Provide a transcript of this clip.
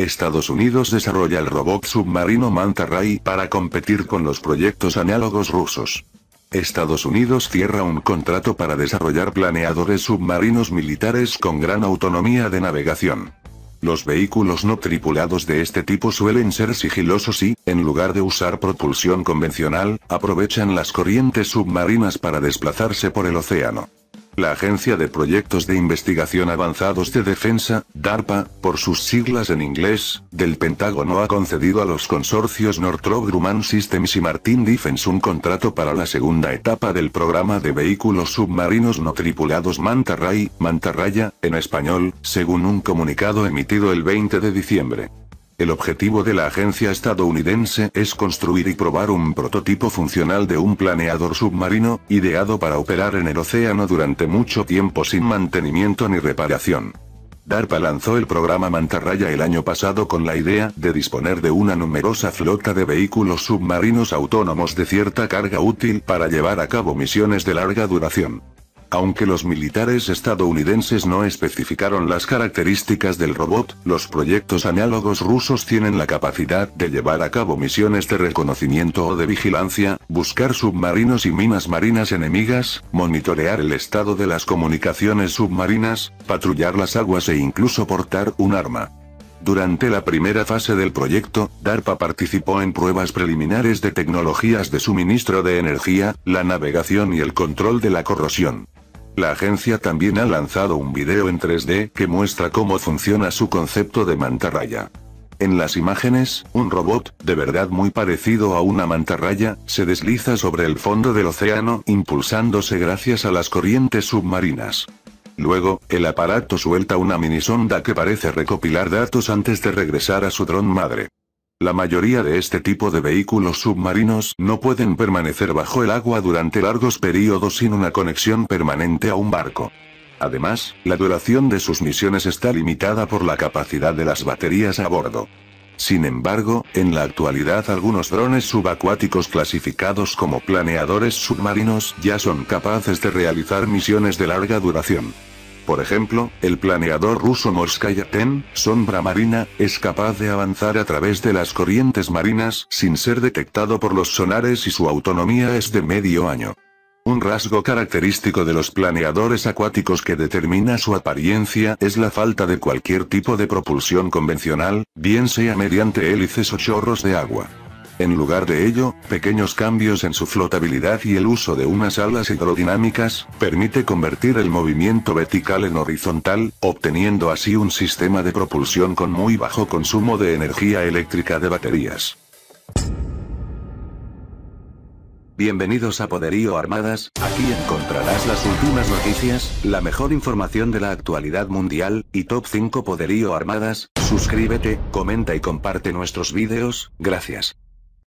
Estados Unidos desarrolla el robot submarino Manta Ray para competir con los proyectos análogos rusos. Estados Unidos cierra un contrato para desarrollar planeadores submarinos militares con gran autonomía de navegación. Los vehículos no tripulados de este tipo suelen ser sigilosos y, en lugar de usar propulsión convencional, aprovechan las corrientes submarinas para desplazarse por el océano. La Agencia de Proyectos de Investigación Avanzados de Defensa, DARPA, por sus siglas en inglés, del Pentágono ha concedido a los consorcios Northrop Grumman Systems y Martin Defense un contrato para la segunda etapa del programa de vehículos submarinos no tripulados Manta Ray, (Manta Raya, en español, según un comunicado emitido el 20 de diciembre. El objetivo de la agencia estadounidense es construir y probar un prototipo funcional de un planeador submarino, ideado para operar en el océano durante mucho tiempo sin mantenimiento ni reparación. DARPA lanzó el programa Mantarraya el año pasado con la idea de disponer de una numerosa flota de vehículos submarinos autónomos de cierta carga útil para llevar a cabo misiones de larga duración. Aunque los militares estadounidenses no especificaron las características del robot, los proyectos análogos rusos tienen la capacidad de llevar a cabo misiones de reconocimiento o de vigilancia, buscar submarinos y minas marinas enemigas, monitorear el estado de las comunicaciones submarinas, patrullar las aguas e incluso portar un arma. Durante la primera fase del proyecto, DARPA participó en pruebas preliminares de tecnologías de suministro de energía, la navegación y el control de la corrosión. La agencia también ha lanzado un video en 3D que muestra cómo funciona su concepto de mantarraya. En las imágenes, un robot, de verdad muy parecido a una mantarraya, se desliza sobre el fondo del océano, impulsándose gracias a las corrientes submarinas. Luego, el aparato suelta una minisonda que parece recopilar datos antes de regresar a su dron madre. La mayoría de este tipo de vehículos submarinos no pueden permanecer bajo el agua durante largos periodos sin una conexión permanente a un barco. Además, la duración de sus misiones está limitada por la capacidad de las baterías a bordo. Sin embargo, en la actualidad algunos drones subacuáticos clasificados como planeadores submarinos ya son capaces de realizar misiones de larga duración. Por ejemplo, el planeador ruso morskaya 10 sombra marina, es capaz de avanzar a través de las corrientes marinas sin ser detectado por los sonares y su autonomía es de medio año. Un rasgo característico de los planeadores acuáticos que determina su apariencia es la falta de cualquier tipo de propulsión convencional, bien sea mediante hélices o chorros de agua. En lugar de ello, pequeños cambios en su flotabilidad y el uso de unas alas hidrodinámicas, permite convertir el movimiento vertical en horizontal, obteniendo así un sistema de propulsión con muy bajo consumo de energía eléctrica de baterías. Bienvenidos a Poderío Armadas, aquí encontrarás las últimas noticias, la mejor información de la actualidad mundial, y top 5 Poderío Armadas, suscríbete, comenta y comparte nuestros vídeos, gracias.